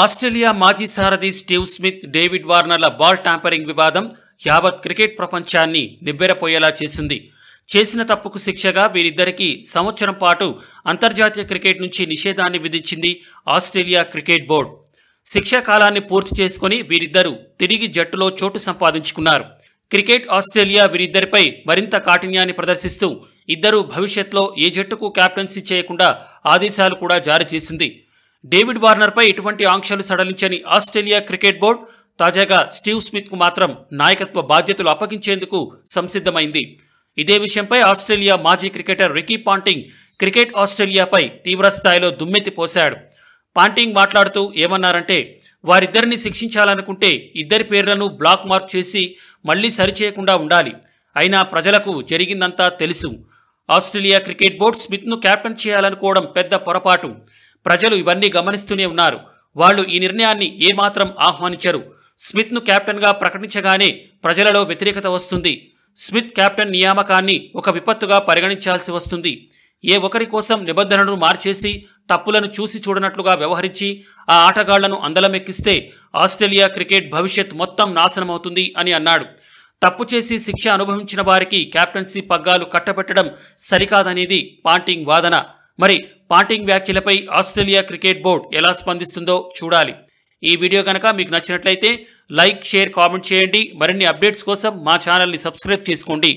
Australia మాజీ సారథి Steve Smith David వార్నర్ల బాల్ ట్యాంపరింగ్ వివాదం యావత్ క్రికెట్ ప్రపంచాన్ని నిబ్బెరపోయేలా చేసింది చేసిన తప్పుకు శిక్షగా వీరిద్దరికీ సంవత్సరం పాటు అంతర్జాతీయ క్రికెట్ నుంచి నిషేధాన్ని విధించింది ఆస్ట్రేలియా క్రికెట్ బోర్డు శిక్షా కాలాన్ని పూర్తి చేసుకుని వీరిద్దరూ తిరిగి జట్టులో చోటు సంపాదించుకున్నారు క్రికెట్ ఆస్ట్రేలియా వీరిద్దరిపై మరింత కాఠిన్యాన్ని ప్రదర్శిస్తూ ఇద్దరూ భవిష్యత్లో ఏ జట్టుకు కెప్టెన్సీ చేయకుండా ఆదేశాలు కూడా జారీ చేసింది డేవిడ్ వార్నర్పై ఎటువంటి ఆంక్షలు సడలించని ఆస్ట్రేలియా క్రికెట్ బోర్డు తాజాగా స్టీవ్ స్మిత్కు మాత్రం నాయకత్వ బాధ్యతలు అప్పగించేందుకు సంసిద్ధమైంది ఇదే విషయంపై ఆస్ట్రేలియా మాజీ క్రికెటర్ రికీ పాంటింగ్ క్రికెట్ ఆస్ట్రేలియాపై తీవ్రస్థాయిలో దుమ్మెత్తి పోశాడు పాంటింగ్ మాట్లాడుతూ ఏమన్నారంటే వారిద్దరిని శిక్షించాలనుకుంటే ఇద్దరి పేర్లను బ్లాక్ మార్క్ చేసి మళ్లీ సరిచేయకుండా ఉండాలి అయినా ప్రజలకు జరిగిందంతా తెలుసు ఆస్ట్రేలియా క్రికెట్ బోర్డు స్మిత్ను క్యాప్టెన్ చేయాలనుకోవడం పెద్ద పొరపాటు ప్రజలు ఇవన్నీ గమనిస్తూనే ఉన్నారు వాళ్లు ఈ నిర్ణయాన్ని ఏమాత్రం ఆహ్వానించరు స్మిత్ను కెప్టెన్గా ప్రకటించగానే ప్రజలలో వ్యతిరేకత వస్తుంది స్మిత్ కెప్టెన్ నియామకాన్ని ఒక విపత్తుగా పరిగణించాల్సి వస్తుంది ఏ ఒకరి కోసం నిబంధనలను మార్చేసి తప్పులను చూసి చూడనట్లుగా వ్యవహరించి ఆ ఆటగాళ్లను అందలమెక్కిస్తే ఆస్ట్రేలియా క్రికెట్ భవిష్యత్ మొత్తం నాశనమవుతుంది అని అన్నాడు తప్పు చేసి శిక్ష అనుభవించిన వారికి కెప్టెన్సీ పగ్గాలు కట్టబెట్టడం సరికాదనేది పాంటింగ్ వాదన మరి పాటింగ్ వ్యాఖ్యలపై ఆస్ట్రేలియా క్రికెట్ బోర్డు ఎలా స్పందిస్తుందో చూడాలి ఈ వీడియో కనుక మీకు నచ్చినట్లయితే లైక్ షేర్ కామెంట్ చేయండి మరిన్ని అప్డేట్స్ కోసం మా ఛానల్ని సబ్స్క్రైబ్ చేసుకోండి